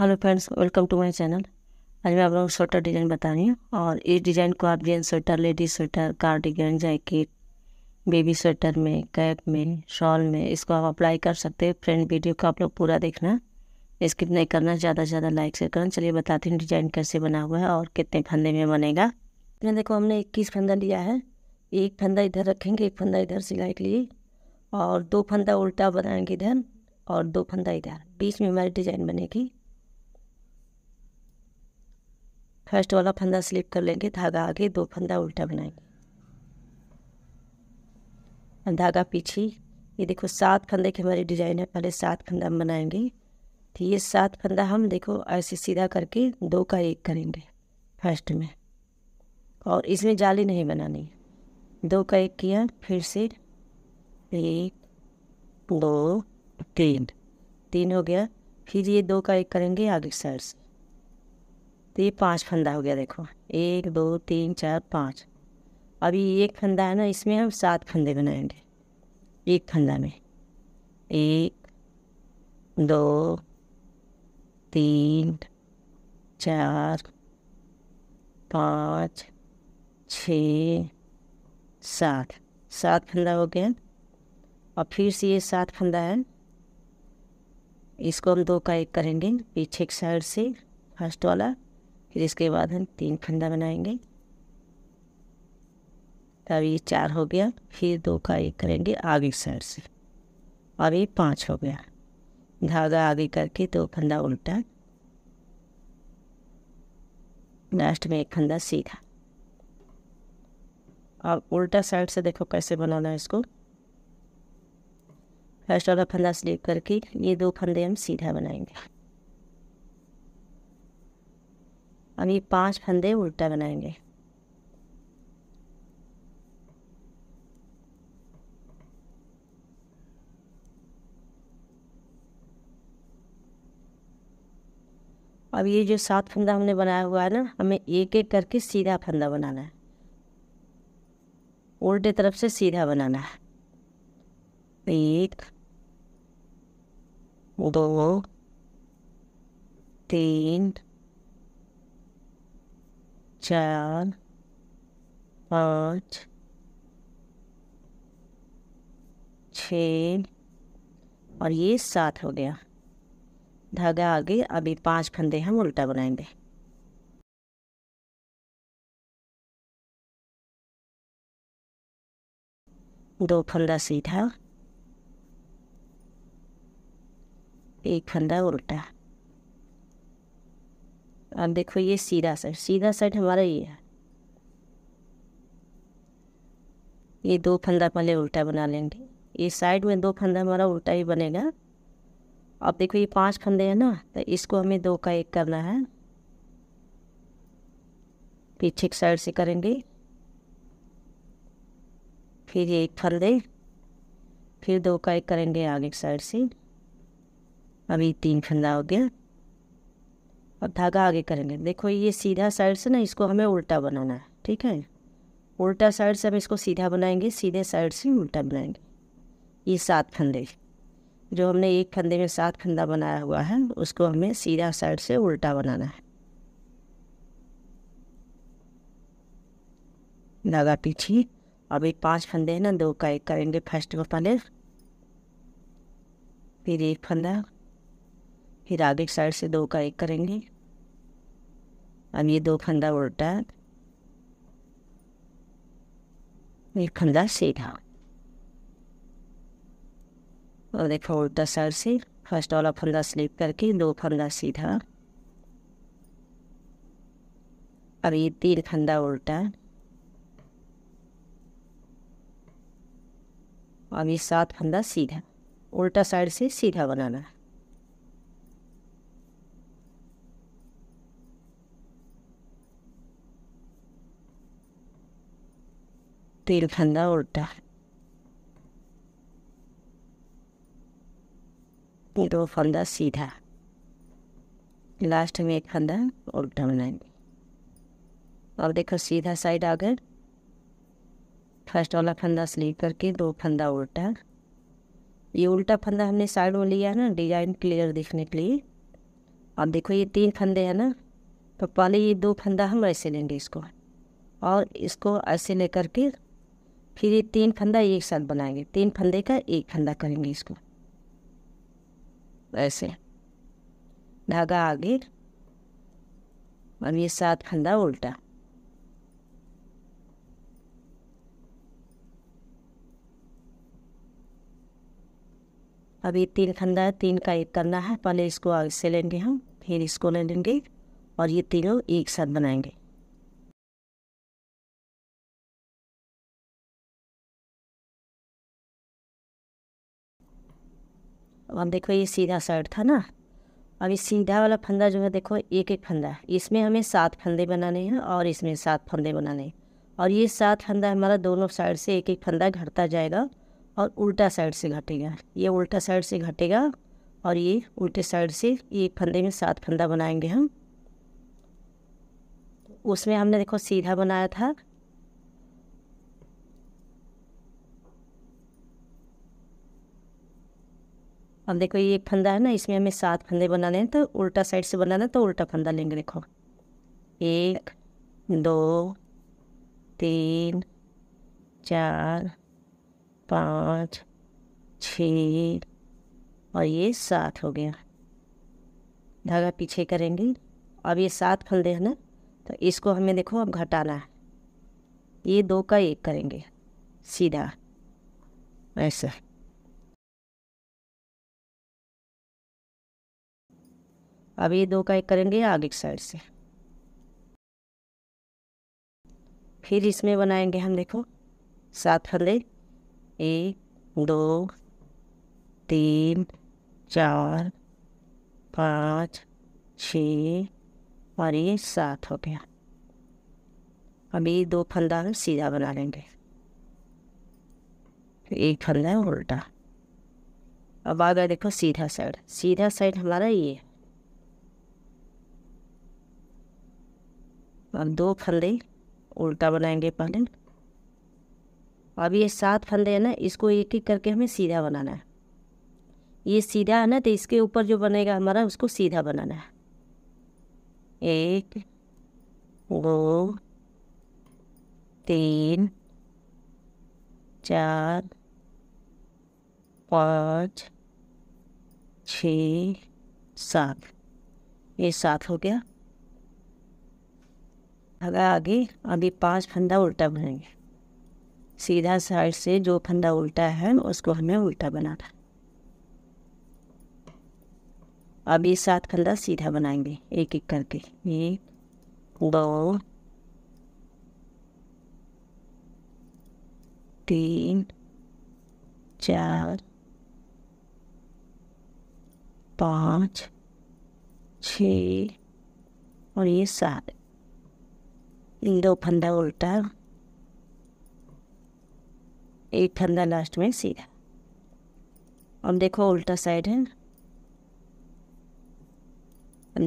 hello friends welcome to my channel आज मैं आप लोगों को स्वेटर डिज़ाइन बता रही हूँ और इस डिज़ाइन को आप gents sweater ladies sweater cardigan jacket baby sweater में कैप में शॉल में इसको आप अप्लाई कर सकते हैं फ्रेंड वीडियो को आप लोग पूरा देखना स्किप नहीं करना ज़्यादा से ज़्यादा लाइक से करना चलिए बताते हैं डिज़ाइन कैसे बना हुआ है और कितने फंदे में बनेगा इसमें देखो हमने इक्कीस फंदा लिया है एक फंदा इधर रखेंगे एक फंदा इधर सिलाई के लिए और दो फंदा उल्टा बनाएंगे इधर और दो फंदा इधर बीच में हमारी डिज़ाइन बनेगी फर्स्ट वाला फंदा स्लिप कर लेंगे धागा आगे दो फंदा उल्टा बनाएंगे धागा पीछे ये देखो सात फंदे की हमारी डिजाइन है पहले सात फंदा हम बनाएंगे तो ये सात फंदा हम देखो ऐसे सीधा करके दो का एक करेंगे फर्स्ट में और इसमें जाली नहीं बनानी दो का एक किया फिर से एक दो तीन तीन हो गया फिर ये दो का एक करेंगे आगे साइड से तो ये पांच फंदा हो गया देखो एक दो तीन चार पाँच अभी एक फंदा है ना इसमें हम सात फंदे बनाएंगे एक फंदा में एक दो तीन चार पाँच छ सात सात फंदा हो गया और फिर से ये सात फंदा है इसको हम दो का एक करेंगे पीछे एक साइड से फर्स्ट वाला फिर इसके बाद हम तीन फंदा बनाएंगे तब ये चार हो गया फिर दो का एक करेंगे आगे साइड से और ये पाँच हो गया धागा आगे करके दो फंदा उल्टा लास्ट में एक फंदा सीधा अब उल्टा साइड से देखो कैसे बनाना है इसको फर्स्ट वाला फंदा स्लिप करके ये दो फंदे हम सीधा बनाएंगे अब ये पांच फंदे उल्टा बनाएंगे अब ये जो सात फंदा हमने बनाया हुआ है ना हमें एक एक करके सीधा फंदा बनाना है उल्टे तरफ से सीधा बनाना है एक दो तीन चार पाँच छ और ये सात हो गया धागा आगे अभी पांच फंदे हम उल्टा बनाएंगे दो फंदा सीधा एक फंदा उल्टा अब देखो ये सीधा सेट सीधा सेट हमारा ये है ये दो फंदा पहले उल्टा बना लेंगे ये साइड में दो फंदा हमारा उल्टा ही बनेगा अब देखो ये पांच फंदे हैं ना तो इसको हमें दो का एक करना है फिर ठीक साइड से करेंगे फिर ये एक फंदे फिर दो का एक करेंगे आगे की साइड से अभी तीन फंदा हो गया और धागा आगे करेंगे देखो ये सीधा साइड से ना इसको हमें उल्टा बनाना है ठीक है उल्टा साइड से हम इसको सीधा बनाएंगे सीधे साइड से उल्टा बनाएंगे ये सात फंदे जो हमने एक फंदे में सात फंदा बनाया हुआ है उसको हमें सीधा साइड से उल्टा बनाना है धागा पीछे अब एक पांच फंदे हैं ना दो का एक करेंगे फर्स्ट को पहले फिर एक फंदा फिर आगे साइड से दो का एक करेंगे अब ये दो फंदा उल्टा एक फंदा सीधा और देखो उल्टा साइड से फर्स्ट वाला फंदा स्लिप करके दो फंदा सीधा अब ये तीन फंदा उल्टा अब ये सात फंदा सीधा उल्टा साइड से सीधा बनाना है तेल फंदा उल्टा ये दो फंदा सीधा लास्ट में एक फंदा उल्टा बनाएंगे और देखो सीधा साइड आकर फर्स्ट वाला फंदा स्लीप करके दो फंदा उल्टा ये उल्टा फंदा हमने साइड में लिया ना डिजाइन क्लियर दिखने के लिए अब देखो ये तीन फंदे हैं ना तो पहले ये दो फंदा हम ऐसे लेंगे इसको और इसको ऐसे लेकर के फिर ये तीन फंदा एक साथ बनाएंगे तीन फंदे का एक फंदा करेंगे इसको ऐसे धागा आगे और ये सात फंदा उल्टा अब ये तीन फंदा है तीन का एक करना है पहले इसको आगे से लेंगे हम फिर इसको ले लेंगे और ये तीनों एक साथ बनाएंगे अब हम देखो ये सीधा साइड था ना अब ये सीधा वाला फंदा जो है देखो एक एक फंदा इसमें हमें सात फंदे बनाने हैं और इसमें सात फंदे बनाने हैं और ये सात फंदा हमारा दोनों साइड से एक एक फंदा घटता जाएगा और उल्टा साइड से घटेगा ये उल्टा साइड से घटेगा और ये उल्टे साइड से एक फंदे में सात फंदा बनाएंगे हम उसमें हमने देखो सीधा बनाया था अब देखो ये फंदा है ना इसमें हमें सात फंदे बनाने हैं तो उल्टा साइड से बनाना है तो उल्टा फंदा लेंगे देखो एक दो तीन चार पाँच छ और ये सात हो गया धागा पीछे करेंगे अब ये सात फंदे हैं ना तो इसको हमें देखो अब घटाना है ये दो का एक करेंगे सीधा ऐसा अब ये दो का एक करेंगे आगे साइड से फिर इसमें बनाएंगे हम देखो सात फले एक दो तीन चार पाँच छ और ये सात हो गया अब ये दो फलदा हम सीधा बना लेंगे एक फंदा उल्टा अब आ गया देखो सीधा साइड सीधा साइड हमारा ये है दो फंदे उल्टा बनाएंगे पहले अब ये सात फंदे है ना इसको एक एक करके हमें सीधा बनाना है ये सीधा है ना तो इसके ऊपर जो बनेगा हमारा उसको सीधा बनाना है एक दो तीन चार पाँच छ सात ये सात हो गया धागा आगे अभी पांच फंदा उल्टा बनाएंगे सीधा साइड से जो फंदा उल्टा है उसको हमें उल्टा बनाना अभी सात फंदा सीधा बनाएंगे एक एक करके एक दो तीन चार पाँच छ और ये सात दो फंदा उल्टा एक फंदा लास्ट में सीधा अब देखो उल्टा साइड है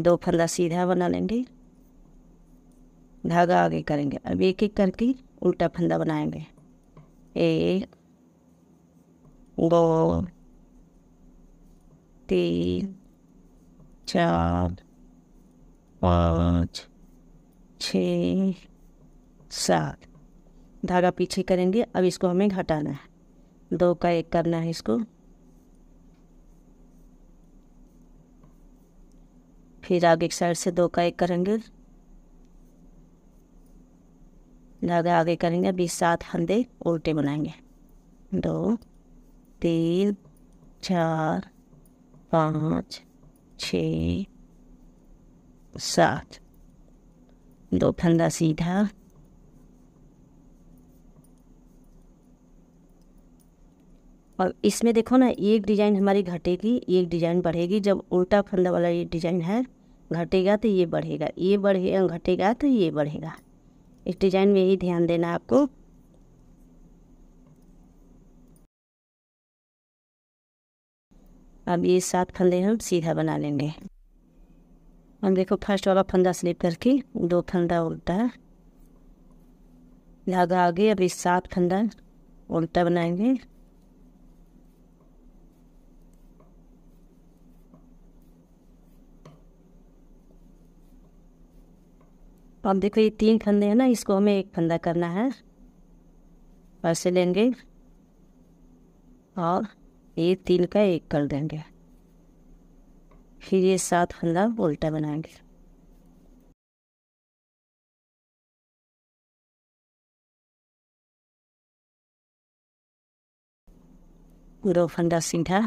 दो फंदा सीधा बना लेंगे धागा आगे करेंगे अब एक एक करके उल्टा फंदा बनाएंगे एक दो तीन चार पाँच छः सात धागा पीछे करेंगे अब इसको हमें घटाना है दो का एक करना है इसको फिर आगे एक साइड से दो का एक करेंगे धागा आगे करेंगे अभी सात हंदे उल्टे बनाएंगे दो तीन चार पाँच छ सात दो फंदा सीधा और इसमें देखो ना एक डिज़ाइन हमारी घटेगी एक डिज़ाइन बढ़ेगी जब उल्टा फंदा वाला ये डिज़ाइन है घटेगा तो ये बढ़ेगा ये बढ़ेगा घटेगा तो ये बढ़ेगा इस डिज़ाइन में ही ध्यान देना आपको अब ये सात फंदे हम सीधा बना लेंगे हम देखो फर्स्ट वाला फंदा स्लिप करके दो फंदा उल्टा धागा आगे अभी सात फंदा उल्टा बनाएंगे अब देखो ये तीन फंदे हैं ना इसको हमें एक फंदा करना है ऐसे लेंगे और ये तीन का एक कर देंगे फिर ये सात फंदा उल्टा बनाएंगे पूरा फंदा सीधा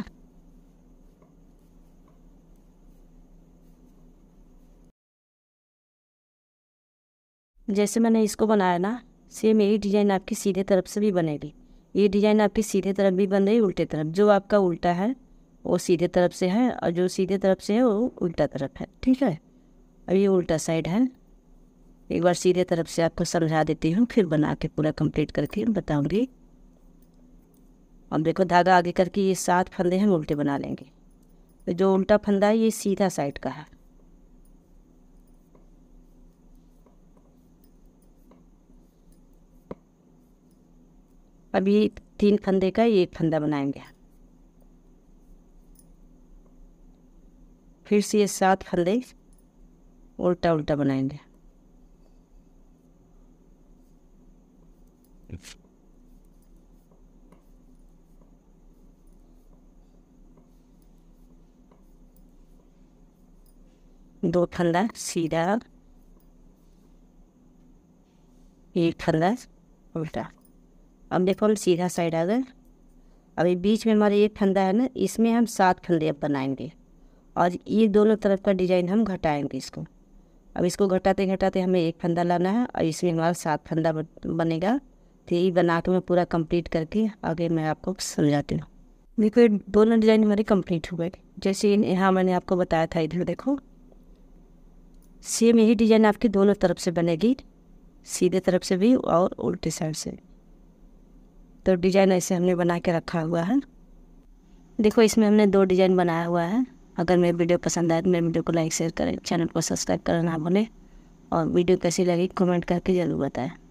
जैसे मैंने इसको बनाया ना सेम यही डिजाइन आपकी सीधे तरफ से भी बनेगी ये डिजाइन आपकी सीधे तरफ भी बन रही उल्टे तरफ जो आपका उल्टा है वो सीधे तरफ से है और जो सीधे तरफ से है वो उल्टा तरफ है ठीक है अब ये उल्टा साइड है एक बार सीधे तरफ से आपको समझा देती हूँ फिर बना के पूरा कंप्लीट करके बताऊँगी अब देखो धागा आगे करके ये सात फंदे हम उल्टे बना लेंगे तो जो उल्टा फंदा है ये सीधा साइड का है अब ये तीन फंदे का एक फंदा बनाएंगे फिर से ये सात फंदे उल्टा उल्टा बनाएंगे दो फंदा सीधा एक फंदा उल्टा अब देखो हम सीधा साइड आ गए अभी बीच में हमारा एक फंदा है ना इसमें हम सात फंदे अब बनाएंगे और ये दोनों तरफ का डिजाइन हम घटाएंगे इसको अब इसको घटाते घटाते हमें एक फंदा लाना है और इसमें हमारा सात फंदा बनेगा तो यही बना के मैं पूरा कंप्लीट करके आगे मैं आपको समझाती हूँ देखो ये दोनों डिज़ाइन हमारे कंप्लीट हुए जैसे यहाँ मैंने आपको बताया था इधर देखो सेम यही डिज़ाइन आपकी दोनों तरफ से बनेगी सीधे तरफ से भी और उल्टे साइड से तो डिज़ाइन ऐसे हमने बना के रखा हुआ है देखो इसमें हमने दो डिज़ाइन बनाया हुआ है अगर मेरी वीडियो पसंद आए तो मेरे वीडियो को लाइक शेयर करें चैनल को सब्सक्राइब करना ना भूलें और वीडियो कैसी लगी कमेंट करके ज़रूर बताएं